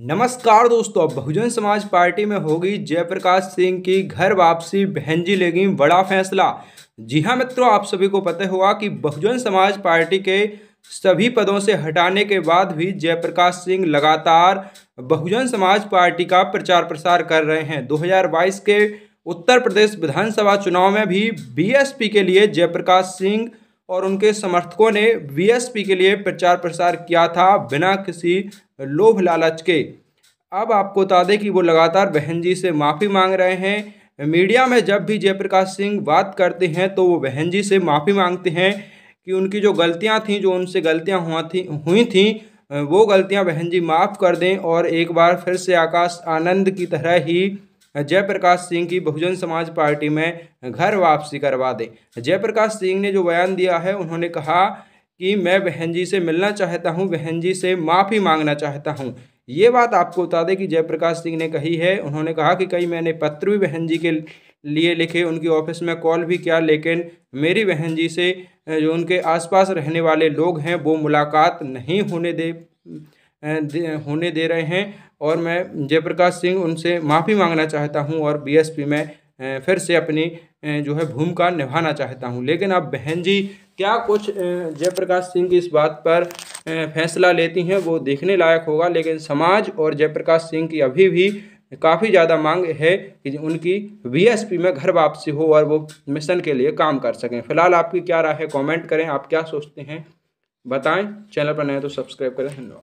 नमस्कार दोस्तों बहुजन समाज पार्टी में होगी जयप्रकाश सिंह की घर वापसी बहन जी लेगी बड़ा फैसला जी हाँ मित्रों आप सभी को पता हुआ कि बहुजन समाज पार्टी के सभी पदों से हटाने के बाद भी जयप्रकाश सिंह लगातार बहुजन समाज पार्टी का प्रचार प्रसार कर रहे हैं 2022 के उत्तर प्रदेश विधानसभा चुनाव में भी बीएसपी के लिए जयप्रकाश सिंह और उनके समर्थकों ने वीएसपी के लिए प्रचार प्रसार किया था बिना किसी लोभ लालच के अब आपको बता दें कि वो लगातार बहन जी से माफ़ी मांग रहे हैं मीडिया में जब भी जयप्रकाश सिंह बात करते हैं तो वो बहन जी से माफ़ी मांगते हैं कि उनकी जो गलतियां थीं जो उनसे गलतियां हुआ थी हुई थी वो गलतियां बहन जी माफ़ कर दें और एक बार फिर से आकाश आनंद की तरह ही जयप्रकाश सिंह की बहुजन समाज पार्टी में घर वापसी करवा दें जयप्रकाश सिंह ने जो बयान दिया है उन्होंने कहा कि मैं बहन जी से मिलना चाहता हूं बहन जी से माफ़ी मांगना चाहता हूं ये बात आपको बता दें कि जयप्रकाश सिंह ने कही है उन्होंने कहा कि कई मैंने पत्र भी बहन जी के लिए लिखे उनकी ऑफिस में कॉल भी किया लेकिन मेरी बहन जी से जो उनके आसपास रहने वाले लोग हैं वो मुलाकात नहीं होने दे होने दे रहे हैं और मैं जयप्रकाश सिंह उनसे माफ़ी मांगना चाहता हूं और बीएसपी में फिर से अपनी जो है भूमिका निभाना चाहता हूं लेकिन अब बहन जी क्या कुछ जयप्रकाश सिंह की इस बात पर फैसला लेती हैं वो देखने लायक होगा लेकिन समाज और जयप्रकाश सिंह की अभी भी काफ़ी ज़्यादा मांग है कि उनकी वीएसपी में घर वापसी हो और वो मिशन के लिए काम कर सकें फिलहाल आपकी क्या राय है कमेंट करें आप क्या सोचते हैं बताएं चैनल पर नए तो सब्सक्राइब करें धन्यवाद